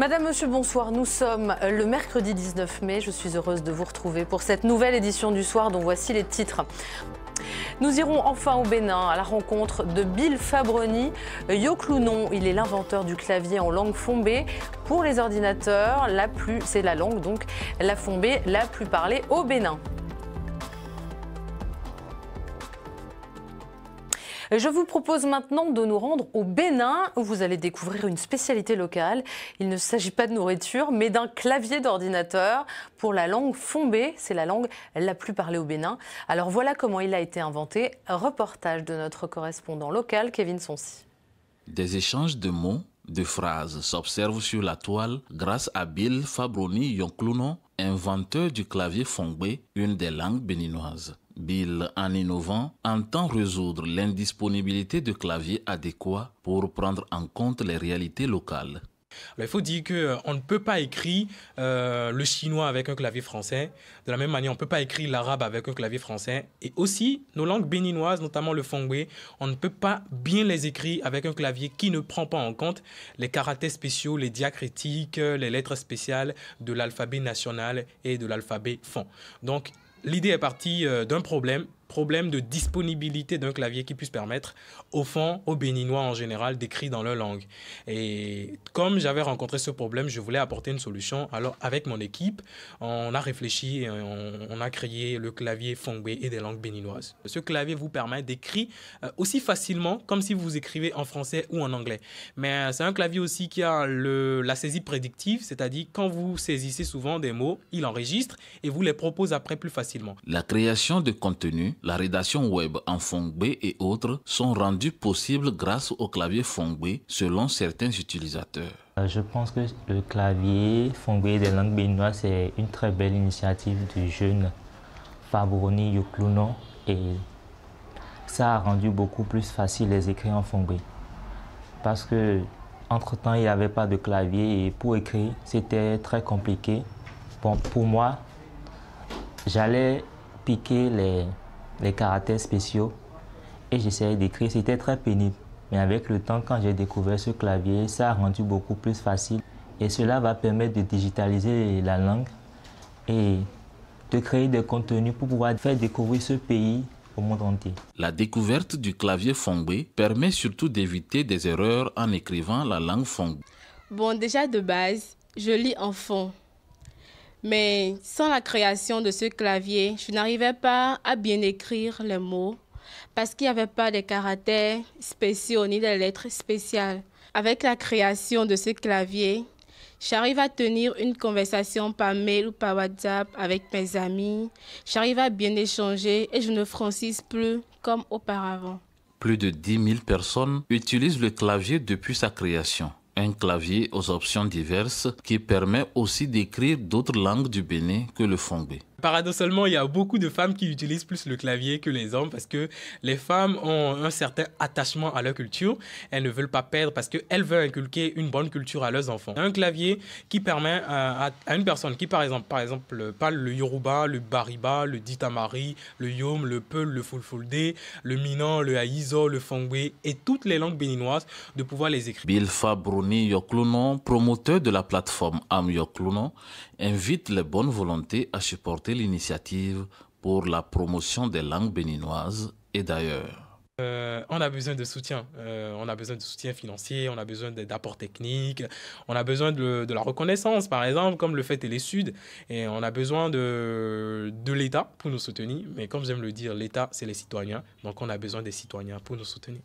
Madame, Monsieur, bonsoir. Nous sommes le mercredi 19 mai. Je suis heureuse de vous retrouver pour cette nouvelle édition du soir dont voici les titres. Nous irons enfin au Bénin à la rencontre de Bill Fabroni. Yo il est l'inventeur du clavier en langue fombée. Pour les ordinateurs, la plus, c'est la langue donc la fombée la plus parlée au Bénin. Je vous propose maintenant de nous rendre au Bénin, où vous allez découvrir une spécialité locale. Il ne s'agit pas de nourriture, mais d'un clavier d'ordinateur pour la langue Fombé. C'est la langue la plus parlée au Bénin. Alors voilà comment il a été inventé. Reportage de notre correspondant local, Kevin Sonsi. Des échanges de mots, de phrases s'observent sur la toile grâce à Bill Fabroni Yonkluno, inventeur du clavier fombé, une des langues béninoises. Bill en innovant entend résoudre l'indisponibilité de claviers adéquats pour prendre en compte les réalités locales. il faut dire qu'on euh, ne peut pas écrire euh, le chinois avec un clavier français. De la même manière, on ne peut pas écrire l'arabe avec un clavier français. Et aussi, nos langues béninoises, notamment le fongwe, on ne peut pas bien les écrire avec un clavier qui ne prend pas en compte les caractères spéciaux, les diacritiques, les lettres spéciales de l'alphabet national et de l'alphabet fond. Donc, l'idée est partie euh, d'un problème problème de disponibilité d'un clavier qui puisse permettre au fond aux Béninois en général d'écrire dans leur langue. Et comme j'avais rencontré ce problème, je voulais apporter une solution. Alors avec mon équipe, on a réfléchi, et on, a créé le clavier Fongwe et des langues béninoises. Ce clavier vous permet d'écrire euh, aussi facilement comme si vous écrivez en français ou en anglais. Mais euh, c'est un clavier aussi qui a le, la saisie prédictive, c'est-à-dire quand vous saisissez souvent des mots, il enregistre et vous les propose après plus facilement. La création de contenu la rédaction web en Fongbé et autres sont rendues possibles grâce au clavier Fongbé selon certains utilisateurs. Euh, je pense que le clavier Fongbé des langues béninoises c'est une très belle initiative du jeune Fabroni Yokluno et ça a rendu beaucoup plus facile les écrits en Fongbé. Parce que entre-temps, il n'y avait pas de clavier et pour écrire, c'était très compliqué. Bon, pour moi, j'allais piquer les, les caractères spéciaux et j'essayais d'écrire. C'était très pénible. Mais avec le temps, quand j'ai découvert ce clavier, ça a rendu beaucoup plus facile. Et cela va permettre de digitaliser la langue et de créer des contenus pour pouvoir faire découvrir ce pays au monde entier. La découverte du clavier Fongbé permet surtout d'éviter des erreurs en écrivant la langue Fongbé. Bon, déjà de base, je lis en fond. Mais sans la création de ce clavier, je n'arrivais pas à bien écrire les mots parce qu'il n'y avait pas de caractères spéciaux ni de lettres spéciales. Avec la création de ce clavier, j'arrive à tenir une conversation par mail ou par WhatsApp avec mes amis. J'arrive à bien échanger et je ne francise plus comme auparavant. Plus de 10 000 personnes utilisent le clavier depuis sa création un clavier aux options diverses qui permet aussi d'écrire d'autres langues du Bénin que le fongé. Paradoxalement, il y a beaucoup de femmes qui utilisent plus le clavier que les hommes parce que les femmes ont un certain attachement à leur culture. Elles ne veulent pas perdre parce qu'elles veulent inculquer une bonne culture à leurs enfants. Un clavier qui permet à, une personne qui, par exemple, par exemple, parle le Yoruba, le Bariba, le Ditamari, le Yom, le Peul, le Fulfulde, le Minan, le haïzo, le Fongwe et toutes les langues béninoises de pouvoir les écrire. Bilfa Bruni Yoklunon, promoteur de la plateforme Am invite les bonnes volontés à supporter l'initiative pour la promotion des langues béninoises et d'ailleurs. Euh, on a besoin de soutien. Euh, on a besoin de soutien financier, on a besoin d'apports techniques, on a besoin de, la reconnaissance, par exemple, comme le fait les sud Et on a besoin de, de l'État pour nous soutenir. Mais comme j'aime le dire, l'État, c'est les citoyens. Donc on a besoin des citoyens pour nous soutenir.